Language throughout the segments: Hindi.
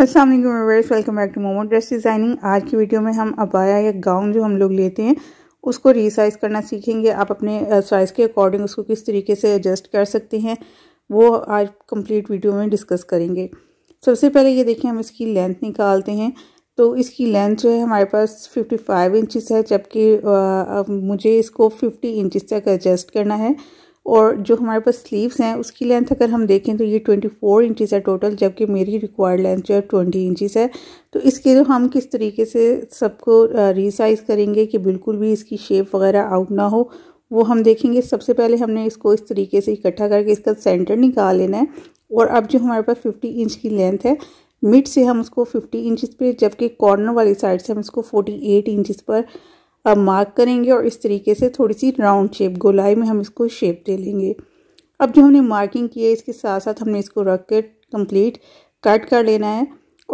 Aslam welcome back to Momo dress designing आज की वीडियो में हम अबाया या गाउन जो हम लोग लेते हैं उसको रीसाइज़ करना सीखेंगे आप अपने साइज़ के अकॉर्डिंग उसको किस तरीके से एडजस्ट कर सकते हैं वो आज कंप्लीट वीडियो में डिस्कस करेंगे सबसे पहले ये देखें हम इसकी लेंथ निकालते हैं तो इसकी लेंथ जो है हमारे पास फिफ्टी फाइव है जबकि मुझे इसको फिफ्टी इंचज़ तक एडजस्ट करना है और जो हमारे पास स्लीव्स हैं उसकी लेंथ अगर हम देखें तो ये ट्वेंटी फोर इंचज़ है टोटल जबकि मेरी रिक्वायर्ड लेंथ जो है ट्वेंटी इंचज़ है तो इसके लिए हम किस तरीके से सबको रिसाइज़ करेंगे कि बिल्कुल भी इसकी शेप वगैरह आउट ना हो वो हम देखेंगे सबसे पहले हमने इसको इस तरीके से इकट्ठा करके इसका सेंटर निकाल लेना है और अब जो हमारे पास फिफ्टी इंच की लेंथ है मिड से हम उसको फिफ्टी इंचज़ पे जबकि कॉर्नर वाली साइड से हम इसको फोर्टी एट पर अब मार्क करेंगे और इस तरीके से थोड़ी सी राउंड शेप गोलाई में हम इसको शेप दे लेंगे अब जो हमने मार्किंग की है इसके साथ साथ हमने इसको रख के कम्प्लीट कट कर लेना है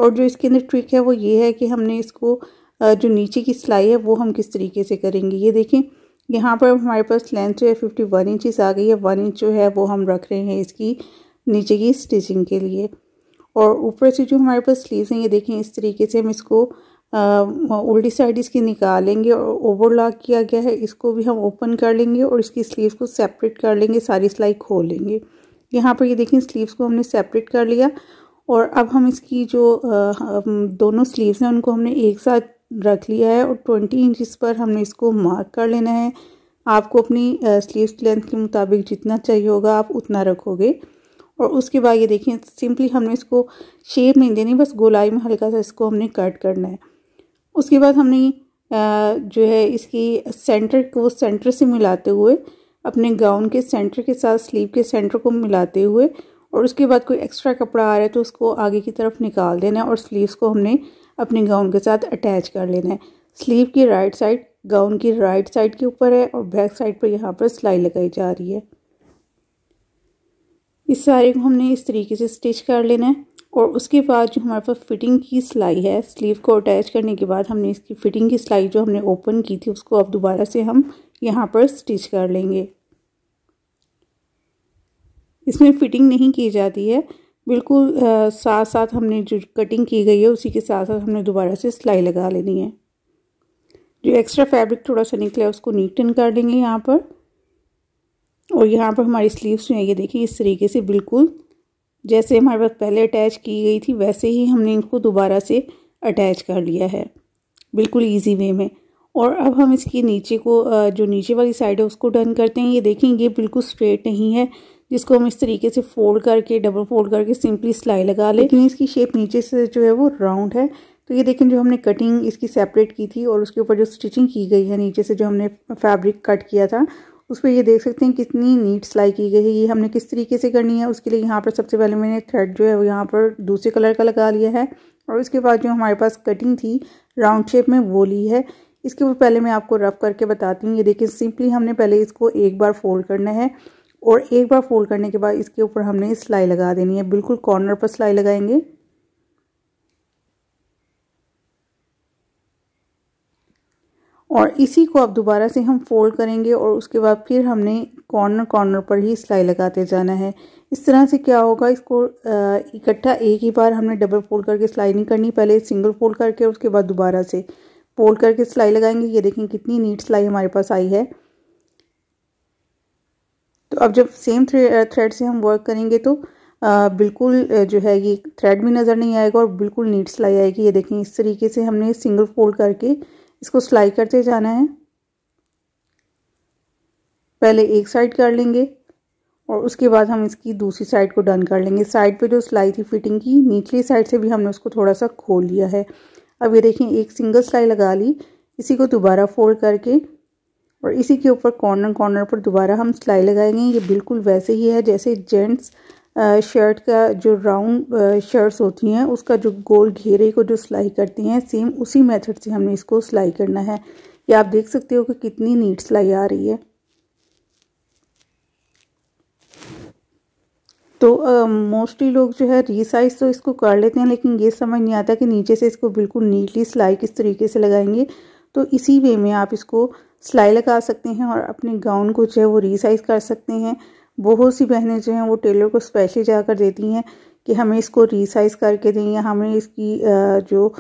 और जो इसके अंदर ट्रिक है वो ये है कि हमने इसको जो नीचे की सिलाई है वो हम किस तरीके से करेंगे ये देखें यहाँ पर हमारे पास लेंथ जो है फिफ्टी वन इंचज़ आ गई है वन इंच जो है वो हम रख रहे हैं इसकी नीचे की स्टिचिंग के लिए और ऊपर से जो हमारे पास स्लीव्स हैं ये देखें इस तरीके से हम इसको उल्टी साइड इसकी निकालेंगे और ओवरलॉक किया गया है इसको भी हम ओपन कर लेंगे और इसकी स्लीव को सेपरेट कर लेंगे सारी सिलाई खोल लेंगे यहाँ पर ये देखें स्लीव्स को हमने सेपरेट कर लिया और अब हम इसकी जो दोनों स्लीव्स हैं उनको हमने एक साथ रख लिया है और ट्वेंटी इंचज़ पर हमने इसको मार्क कर लेना है आपको अपनी स्लीव्स लेंथ के मुताबिक जितना चाहिए होगा आप उतना रखोगे और उसके बाद ये देखें सिंपली हमने इसको शेप नहीं देनी बस गोलाई में हल्का सा इसको हमने कट करना है उसके बाद हमने जो है इसकी सेंटर को सेंटर से मिलाते हुए अपने गाउन के सेंटर के साथ स्लीव के सेंटर को मिलाते हुए और उसके बाद कोई एक्स्ट्रा कपड़ा आ रहा है तो उसको आगे की तरफ निकाल देना है और स्लीव्स को हमने अपने गाउन के साथ अटैच कर लेना है स्लीव की राइट साइड गाउन की राइट साइड के ऊपर है और बैक साइड पर यहाँ पर सिलाई लगाई जा रही है इस सारे को हमने इस तरीके से स्टिच कर लेना है और उसके बाद जो हमारे पास फिटिंग की सिलाई है स्लीव को अटैच करने के बाद हमने इसकी फिटिंग की सिलाई जो हमने ओपन की थी उसको अब दोबारा से हम यहाँ पर स्टिच कर लेंगे इसमें फिटिंग नहीं की जाती है बिल्कुल आ, साथ साथ हमने जो कटिंग की गई है उसी के साथ साथ हमने दोबारा से सिलाई लगा लेनी है जो एक्स्ट्रा फैब्रिक थोड़ा सा निकला है उसको नीटन कर लेंगे यहाँ पर और यहाँ पर हमारी स्लीव्स जो है ये देखिए इस तरीके से बिल्कुल जैसे हमारे पास पहले अटैच की गई थी वैसे ही हमने इनको दोबारा से अटैच कर लिया है बिल्कुल इजी वे में और अब हम इसके नीचे को जो नीचे वाली साइड है उसको डन करते हैं ये देखें ये बिल्कुल स्ट्रेट नहीं है जिसको हम इस तरीके से फोल्ड करके डबल फोल्ड करके सिंपली सिलाई लगा लें लेकिन इसकी शेप नीचे से जो है वो राउंड है तो ये देखें जो हमने कटिंग इसकी सेपरेट की थी और उसके ऊपर जो स्टिचिंग की गई है नीचे से जो हमने फैब्रिक कट किया था उस पर ये देख सकते हैं कितनी नीट सिलाई की गई है ये हमने किस तरीके से करनी है उसके लिए यहाँ पर सबसे पहले मैंने थ्रेड जो है वो यहाँ पर दूसरे कलर का लगा लिया है और इसके बाद जो हमारे पास कटिंग थी राउंड शेप में वो ली है इसके ऊपर पहले मैं आपको रफ करके बताती हूँ ये देखिए सिंपली हमने पहले इसको एक बार फोल्ड करना है और एक बार फोल्ड करने के बाद इसके ऊपर हमने सिलाई लगा देनी है बिल्कुल कॉर्नर पर सिलाई लगाएंगे और इसी को अब दोबारा से हम फोल्ड करेंगे और उसके बाद फिर हमने कॉर्नर कॉर्नर पर ही सिलाई लगाते जाना है इस तरह से क्या होगा इसको इकट्ठा एक ही बार हमने डबल फोल्ड करके सिलाई नहीं करनी पहले सिंगल फोल्ड करके उसके बाद दोबारा से फोल्ड करके सिलाई लगाएंगे ये देखें कितनी नीट सिलाई हमारे पास आई है तो अब जब सेम थ्रेड से हम वर्क करेंगे तो बिल्कुल जो है ये थ्रेड भी नज़र नहीं आएगा और बिल्कुल नीट सिलाई आएगी ये देखें इस तरीके से हमने सिंगल फोल्ड करके इसको सिलाई करते जाना है पहले एक साइड कर लेंगे और उसके बाद हम इसकी दूसरी साइड को डन कर लेंगे साइड पे जो सिलाई थी फिटिंग की निचली साइड से भी हमने उसको थोड़ा सा खोल लिया है अब ये देखें एक सिंगल सिलाई लगा ली इसी को दोबारा फोल्ड करके और इसी के ऊपर कॉर्नर कॉर्नर पर दोबारा हम सिलाई लगाएंगे ये बिल्कुल वैसे ही है जैसे जेंट्स शर्ट का जो राउंड शर्ट्स होती हैं उसका जो गोल घेरे को जो सिलाई करते हैं सेम उसी मेथड से हमने इसको सिलाई करना है ये आप देख सकते हो कि कितनी नीट सिलाई आ रही है तो मोस्टली uh, लोग जो है रीसाइज तो इसको कर लेते हैं लेकिन ये समझ नहीं आता कि नीचे से इसको बिल्कुल नीटली सिलाई किस तरीके से लगाएंगे तो इसी वे में आप इसको सिलाई लगा सकते हैं और अपने गाउन को जो है वो रीसाइज कर सकते हैं बहुत सी बहनें जो हैं वो टेलर को स्पेशली जाकर देती हैं कि हमें इसको रिसाइज करके दें या हमें इसकी जो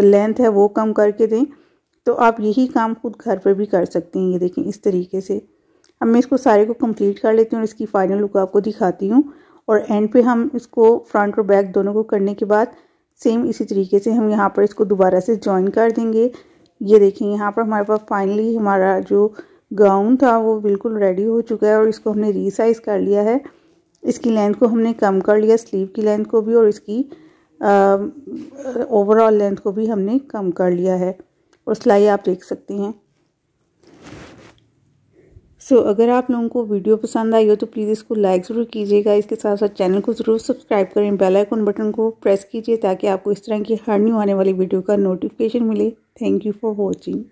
लेंथ है वो कम करके दें तो आप यही काम खुद घर पर भी कर सकते हैं ये देखें इस तरीके से अब मैं इसको सारे को कंप्लीट कर लेती हूँ और इसकी फाइनल लुक आपको दिखाती हूँ और एंड पे हम इसको फ्रंट और बैक दोनों को करने के बाद सेम इसी तरीके से हम यहाँ पर इसको दोबारा से ज्वाइन कर देंगे ये देखें यहाँ पर हमारे पास फाइनली हमारा जो गाउन था वो बिल्कुल रेडी हो चुका है और इसको हमने रीसाइज़ कर लिया है इसकी लेंथ को हमने कम कर लिया स्लीव की लेंथ को भी और इसकी ओवरऑल लेंथ को भी हमने कम कर लिया है और सिलाई आप देख सकते हैं सो so, अगर आप लोगों को वीडियो पसंद आई हो तो प्लीज़ इसको लाइक ज़रूर कीजिएगा इसके साथ साथ चैनल को ज़रूर सब्सक्राइब करें बेल आइकन बटन को प्रेस कीजिए ताकि आपको इस तरह की हर न्यू आने वाली वीडियो का नोटिफिकेशन मिले थैंक यू फॉर वॉचिंग